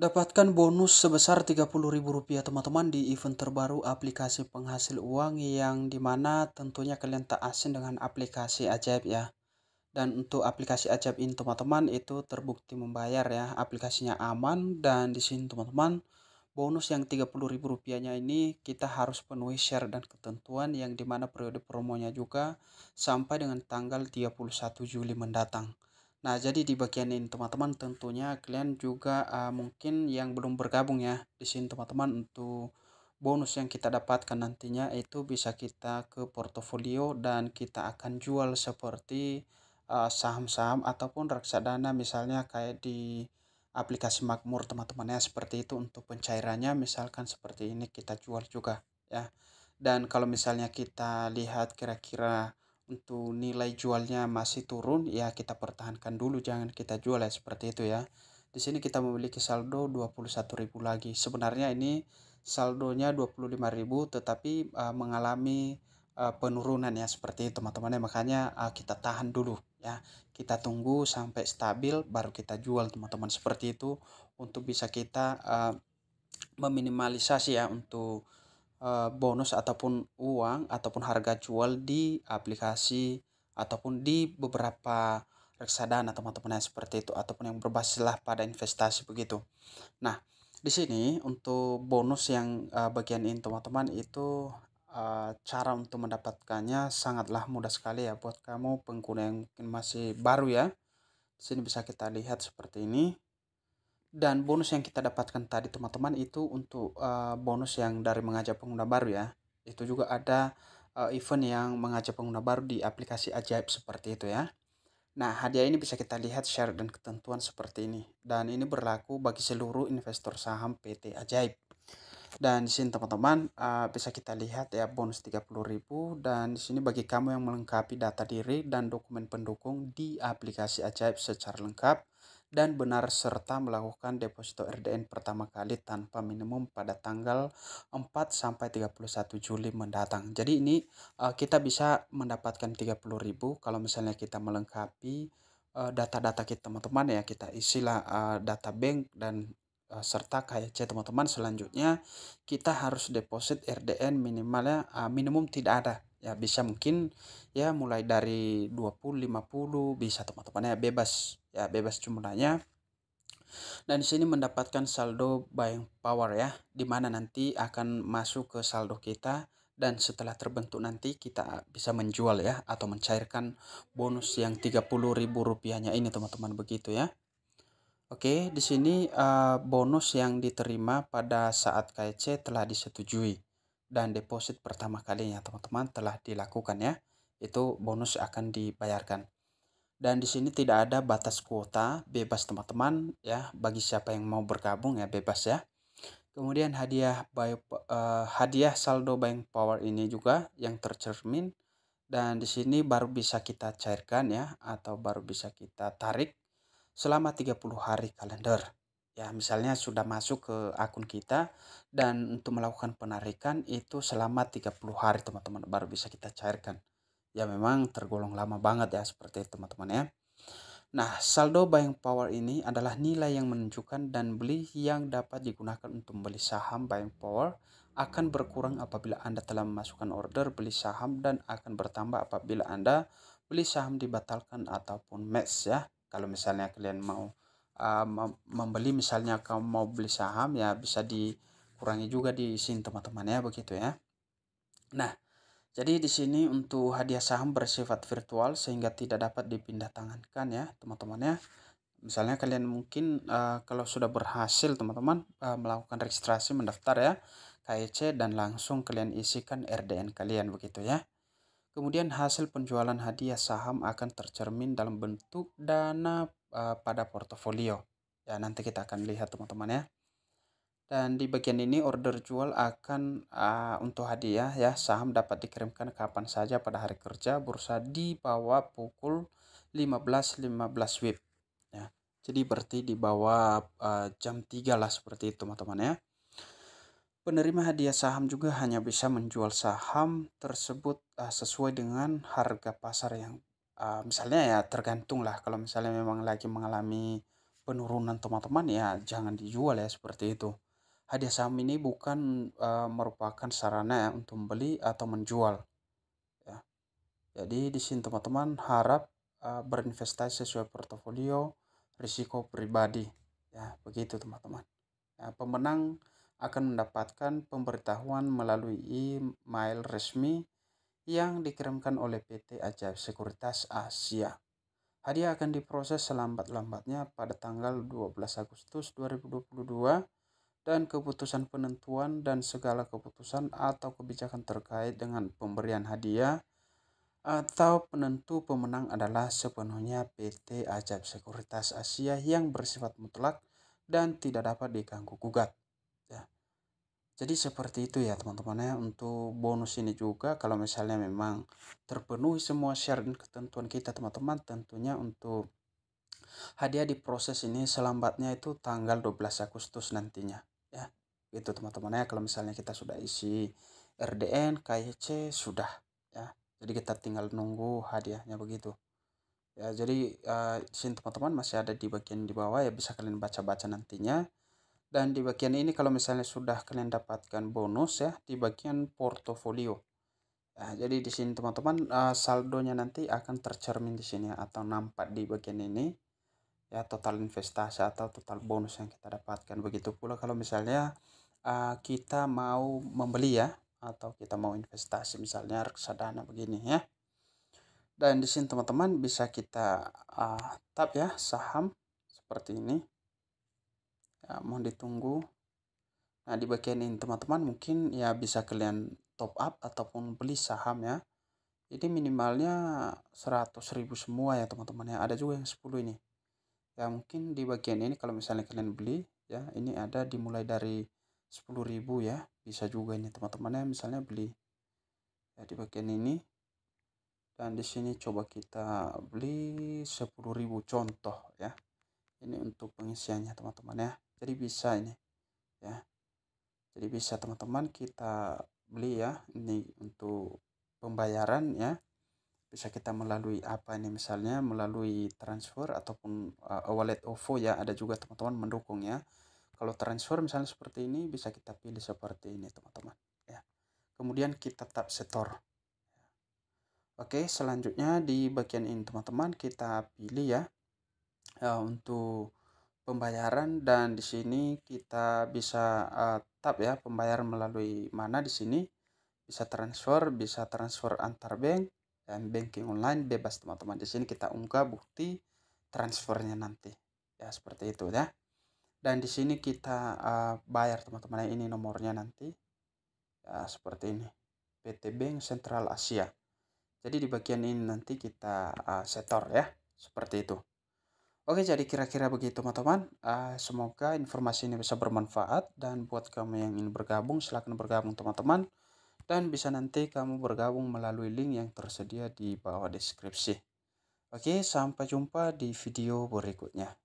Dapatkan bonus sebesar Rp30.000 teman-teman di event terbaru aplikasi penghasil uang yang dimana tentunya kalian tak asing dengan aplikasi ajaib ya. Dan untuk aplikasi ajaib ini teman-teman itu terbukti membayar ya. Aplikasinya aman dan di sini teman-teman bonus yang Rp30.000-nya ini kita harus penuhi share dan ketentuan yang dimana periode promonya juga sampai dengan tanggal 31 Juli mendatang. Nah, jadi di bagian ini teman-teman tentunya kalian juga uh, mungkin yang belum bergabung ya di sini teman-teman untuk bonus yang kita dapatkan nantinya itu bisa kita ke portofolio dan kita akan jual seperti saham-saham uh, saham -saham ataupun reksadana misalnya kayak di aplikasi Makmur teman-teman ya seperti itu untuk pencairannya misalkan seperti ini kita jual juga ya. Dan kalau misalnya kita lihat kira-kira untuk nilai jualnya masih turun ya kita pertahankan dulu jangan kita jual ya seperti itu ya di sini kita memiliki saldo 21.000 lagi sebenarnya ini saldonya 25.000 tetapi uh, mengalami uh, penurunan ya seperti itu teman-teman ya makanya uh, kita tahan dulu ya kita tunggu sampai stabil baru kita jual teman-teman seperti itu untuk bisa kita uh, meminimalisasi ya untuk Eh, bonus ataupun uang ataupun harga jual di aplikasi ataupun di beberapa reksadana teman-teman yang seperti itu ataupun yang berbasis lah pada investasi begitu. Nah, di sini untuk bonus yang uh, bagian ini teman-teman itu uh, cara untuk mendapatkannya sangatlah mudah sekali ya buat kamu pengguna yang mungkin masih baru ya. Di sini bisa kita lihat seperti ini dan bonus yang kita dapatkan tadi teman-teman itu untuk uh, bonus yang dari mengajak pengguna baru ya itu juga ada uh, event yang mengajak pengguna baru di aplikasi ajaib seperti itu ya nah hadiah ini bisa kita lihat share dan ketentuan seperti ini dan ini berlaku bagi seluruh investor saham PT ajaib dan di sini teman-teman uh, bisa kita lihat ya bonus 30.000 dan di sini bagi kamu yang melengkapi data diri dan dokumen pendukung di aplikasi ajaib secara lengkap dan benar serta melakukan deposito RDN pertama kali tanpa minimum pada tanggal 4 sampai 31 Juli mendatang. Jadi ini uh, kita bisa mendapatkan 30.000 kalau misalnya kita melengkapi eh, data-data uh, kita teman-teman ya kita isilah uh, data bank dan uh, serta KYC teman-teman selanjutnya kita harus deposit RDN minimalnya uh, minimum tidak ada ya bisa mungkin ya mulai dari 20 50 bisa teman-teman ya bebas ya bebas jumlahnya dan di sini mendapatkan saldo buying power ya, di mana nanti akan masuk ke saldo kita dan setelah terbentuk nanti kita bisa menjual ya atau mencairkan bonus yang Rp30.000 rupiahnya ini teman-teman begitu ya. Oke, di sini uh, bonus yang diterima pada saat KYC e telah disetujui dan deposit pertama kalinya teman-teman telah dilakukan ya. Itu bonus akan dibayarkan dan di sini tidak ada batas kuota bebas teman-teman ya bagi siapa yang mau bergabung ya bebas ya kemudian hadiah bio, uh, hadiah saldo bank power ini juga yang tercermin dan di sini baru bisa kita cairkan ya atau baru bisa kita tarik selama 30 hari kalender ya misalnya sudah masuk ke akun kita dan untuk melakukan penarikan itu selama 30 hari teman-teman baru bisa kita cairkan ya memang tergolong lama banget ya seperti teman-teman ya. Nah, saldo buying power ini adalah nilai yang menunjukkan dan beli yang dapat digunakan untuk membeli saham buying power akan berkurang apabila Anda telah memasukkan order beli saham dan akan bertambah apabila Anda beli saham dibatalkan ataupun match ya. Kalau misalnya kalian mau uh, membeli misalnya kamu mau beli saham ya bisa dikurangi juga di sini teman-teman ya begitu ya. Nah, jadi di sini untuk hadiah saham bersifat virtual sehingga tidak dapat dipindah tangankan ya teman-teman ya. Misalnya kalian mungkin uh, kalau sudah berhasil teman-teman uh, melakukan registrasi mendaftar ya KEC dan langsung kalian isikan RDN kalian begitu ya. Kemudian hasil penjualan hadiah saham akan tercermin dalam bentuk dana uh, pada portofolio. Ya nanti kita akan lihat teman-teman ya dan di bagian ini order jual akan uh, untuk hadiah ya saham dapat dikirimkan kapan saja pada hari kerja bursa di bawah pukul 15.15 .15 WIB ya. Jadi berarti di bawah uh, jam 3 lah seperti itu teman-teman ya. Penerima hadiah saham juga hanya bisa menjual saham tersebut uh, sesuai dengan harga pasar yang uh, misalnya ya tergantung lah kalau misalnya memang lagi mengalami penurunan teman-teman ya jangan dijual ya seperti itu. Hadiah saham ini bukan uh, merupakan sarana ya untuk membeli atau menjual. Ya. Jadi di sini teman-teman harap uh, berinvestasi sesuai portofolio risiko pribadi. Ya, begitu teman-teman. Ya, pemenang akan mendapatkan pemberitahuan melalui email resmi yang dikirimkan oleh PT Ajaib Sekuritas Asia. Hadiah akan diproses selambat-lambatnya pada tanggal 12 Agustus 2022 dan keputusan penentuan dan segala keputusan atau kebijakan terkait dengan pemberian hadiah atau penentu pemenang adalah sepenuhnya PT Ajab Sekuritas Asia yang bersifat mutlak dan tidak dapat diganggu gugat. Ya. Jadi seperti itu ya teman-teman ya untuk bonus ini juga kalau misalnya memang terpenuhi semua syarat dan ketentuan kita teman-teman tentunya untuk hadiah di proses ini selambatnya itu tanggal 12 Agustus nantinya ya itu teman-teman ya kalau misalnya kita sudah isi RDN KYC sudah ya jadi kita tinggal nunggu hadiahnya begitu ya jadi uh, eh, sini teman-teman masih ada di bagian di bawah ya bisa kalian baca-baca nantinya dan di bagian ini kalau misalnya sudah kalian dapatkan bonus ya di bagian portofolio ya jadi di sini teman-teman uh, saldonya nanti akan tercermin di sini ya, atau nampak di bagian ini ya total investasi atau total bonus yang kita dapatkan begitu pula kalau misalnya uh, kita mau membeli ya atau kita mau investasi misalnya reksadana begini ya dan di sini teman-teman bisa kita uh, ah, tab ya saham seperti ini ya, mohon ditunggu nah di bagian ini teman-teman mungkin ya bisa kalian top up ataupun beli saham ya jadi minimalnya 100.000 semua ya teman-teman ya ada juga yang 10 ini ya mungkin di bagian ini kalau misalnya kalian beli ya ini ada dimulai dari 10.000 ya bisa juga ini teman-teman ya misalnya beli ya di bagian ini dan di sini coba kita beli 10.000 contoh ya ini untuk pengisiannya teman-teman ya jadi bisa ini ya jadi bisa teman-teman kita beli ya ini untuk pembayaran ya bisa kita melalui apa ini misalnya melalui transfer ataupun uh, wallet OVO ya ada juga teman-teman mendukung ya kalau transfer misalnya seperti ini bisa kita pilih seperti ini teman-teman ya kemudian kita tap setor ya. oke selanjutnya di bagian ini teman-teman kita pilih ya uh, untuk pembayaran dan di sini kita bisa uh, tap ya pembayaran melalui mana di sini bisa transfer bisa transfer antar bank dan banking online bebas teman-teman di sini kita unggah bukti transfernya nanti ya seperti itu ya dan di sini kita uh, bayar teman-teman ya. ini nomornya nanti ya seperti ini PT Bank Sentral Asia jadi di bagian ini nanti kita uh, setor ya seperti itu Oke jadi kira-kira begitu teman-teman uh, semoga informasi ini bisa bermanfaat dan buat kamu yang ingin bergabung silahkan bergabung teman-teman dan bisa nanti kamu bergabung melalui link yang tersedia di bawah deskripsi. Oke, sampai jumpa di video berikutnya.